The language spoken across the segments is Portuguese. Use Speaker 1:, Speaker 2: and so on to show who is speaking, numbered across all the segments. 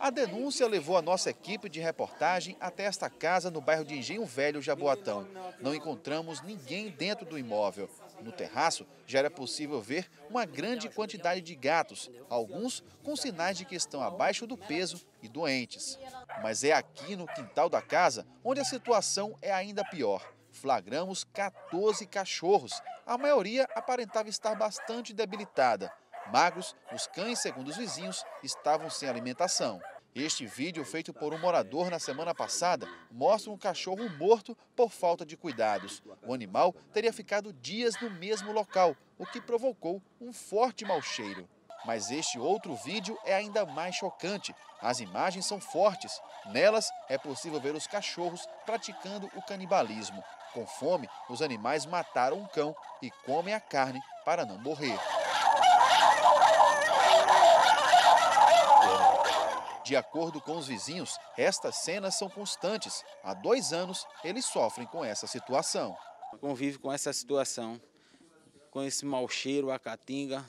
Speaker 1: A denúncia levou a nossa equipe de reportagem até esta casa no bairro de Engenho Velho, Jaboatão. Não encontramos ninguém dentro do imóvel. No terraço, já era possível ver uma grande quantidade de gatos, alguns com sinais de que estão abaixo do peso e doentes. Mas é aqui no quintal da casa onde a situação é ainda pior. Flagramos 14 cachorros. A maioria aparentava estar bastante debilitada. Magros, os cães, segundo os vizinhos, estavam sem alimentação. Este vídeo, feito por um morador na semana passada, mostra um cachorro morto por falta de cuidados. O animal teria ficado dias no mesmo local, o que provocou um forte mau cheiro. Mas este outro vídeo é ainda mais chocante. As imagens são fortes. Nelas é possível ver os cachorros praticando o canibalismo. Com fome, os animais mataram um cão e comem a carne para não morrer. De acordo com os vizinhos, estas cenas são constantes. Há dois anos, eles sofrem com essa situação. Convive com essa situação, com esse mau
Speaker 2: cheiro, a caatinga,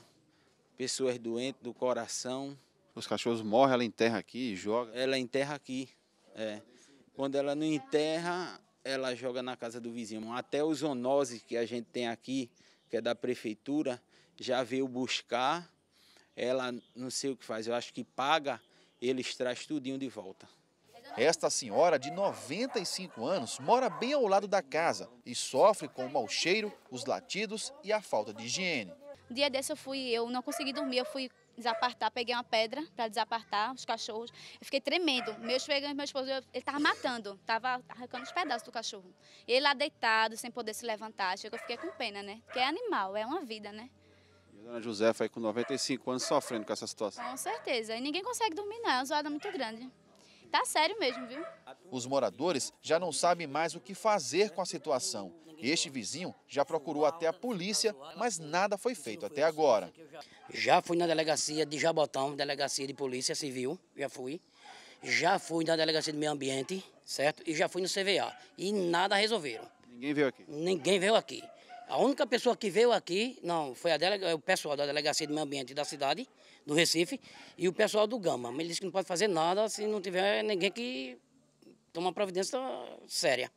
Speaker 2: pessoas doentes do coração.
Speaker 1: Os cachorros morrem, ela enterra aqui e joga?
Speaker 2: Ela enterra aqui, é. Quando ela não enterra, ela joga na casa do vizinho. Até os zoonoses que a gente tem aqui, que é da prefeitura, já veio buscar ela não sei o que faz, eu acho que paga,
Speaker 1: eles traz tudinho de volta. Esta senhora de 95 anos mora bem ao lado da casa e sofre com o mau cheiro, os latidos e a falta de higiene.
Speaker 3: Um dia desse eu fui, eu não consegui dormir, eu fui desapartar, peguei uma pedra para desapartar os cachorros. Eu fiquei tremendo. Meus pegando meu esposo, ele estava matando, estava arrancando os pedaços do cachorro. Ele lá deitado, sem poder se levantar, chegou, eu fiquei com pena, né? Porque é animal, é uma vida, né?
Speaker 1: Dona Josefa aí com 95 anos sofrendo com essa situação.
Speaker 3: Com certeza. E ninguém consegue dormir não, é uma zoada muito grande. Tá sério mesmo, viu?
Speaker 1: Os moradores já não sabem mais o que fazer com a situação. Este vizinho já procurou até a polícia, mas nada foi
Speaker 4: feito até agora. Já fui na delegacia de Jabotão, delegacia de polícia civil, já fui. Já fui na delegacia de meio ambiente, certo? E já fui no CVA. E nada resolveram. Ninguém veio aqui? Ninguém veio aqui. A única pessoa que veio aqui, não, foi delega, é o pessoal da Delegacia de Meio Ambiente da cidade, do Recife, e o pessoal do Gama. Mas ele disse que não pode fazer nada se não tiver ninguém que toma providência séria.